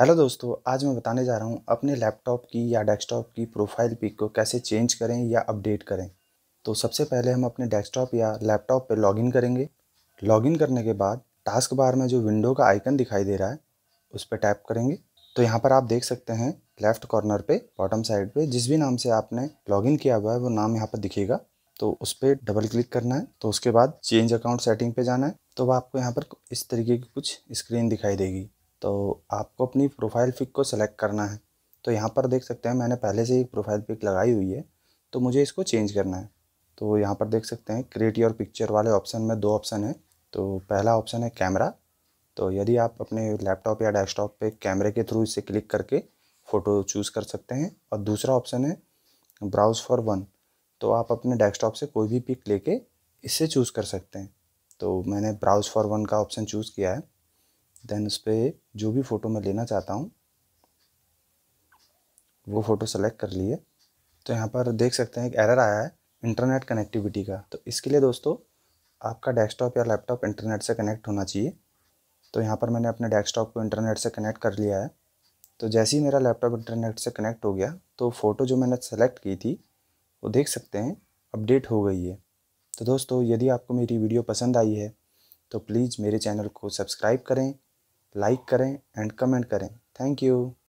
hello दोस्तों आज मैं बताने जा रहा हूँ अपने लैपटॉप की या डेस्कटॉप की प्रोफाइल पिक को कैसे चेंज करें या अपडेट करें तो सबसे पहले हम अपने डेस्कटॉप या लैपटॉप पर लॉगिन करेंगे लॉगिन करने के बाद टास्क बार में जो विंडो का आइकन दिखाई दे रहा है उस पर टैप करेंगे तो यहाँ पर आप देख सकते हैं लेफ्ट कॉर्नर पे बॉटम साइड पे जिस भी नाम से आपने लॉगिन किया हुआ है वो नाम यहाँ पर दिखेगा तो उस पर डबल क्लिक करना है तो उसके बाद चेंज अकाउंट सेटिंग पे जाना है तो आपको यहाँ पर इस तरीके की कुछ स्क्रीन दिखाई देगी तो आपको अपनी प्रोफाइल पिक को सिलेक्ट करना है तो यहाँ पर देख सकते हैं मैंने पहले से ही प्रोफाइल पिक लगाई हुई है तो मुझे इसको चेंज करना है तो यहाँ पर देख सकते हैं क्रिएट योर पिक्चर वाले ऑप्शन में दो ऑप्शन है तो पहला ऑप्शन है कैमरा तो यदि आप अपने लैपटॉप या डेस्कटॉप पे कैमरे के थ्रू इसे क्लिक करके फ़ोटो चूज़ कर सकते हैं और दूसरा ऑप्शन है ब्राउज़ फॉर वन तो आप अपने डेस्कटॉप से कोई भी पिक लेके इससे चूज़ कर सकते हैं तो मैंने ब्राउज़ फॉर वन का ऑप्शन चूज़ किया है देन उस पर जो भी फ़ोटो मैं लेना चाहता हूँ वो फ़ोटो सेलेक्ट कर लिए तो यहाँ पर देख सकते हैं एक एरर आया है इंटरनेट कनेक्टिविटी का तो इसके लिए दोस्तों आपका डेस्कटॉप या लैपटॉप इंटरनेट से कनेक्ट होना चाहिए तो यहाँ पर मैंने अपने डेस्कटॉप को इंटरनेट से कनेक्ट कर लिया है तो जैसे ही मेरा लैपटॉप इंटरनेट से कनेक्ट हो गया तो फ़ोटो जो मैंने सेलेक्ट की थी वो देख सकते हैं अपडेट हो गई है तो दोस्तों यदि आपको मेरी वीडियो पसंद आई है तो प्लीज़ मेरे चैनल को सब्सक्राइब करें लाइक करें एंड कमेंट करें थैंक यू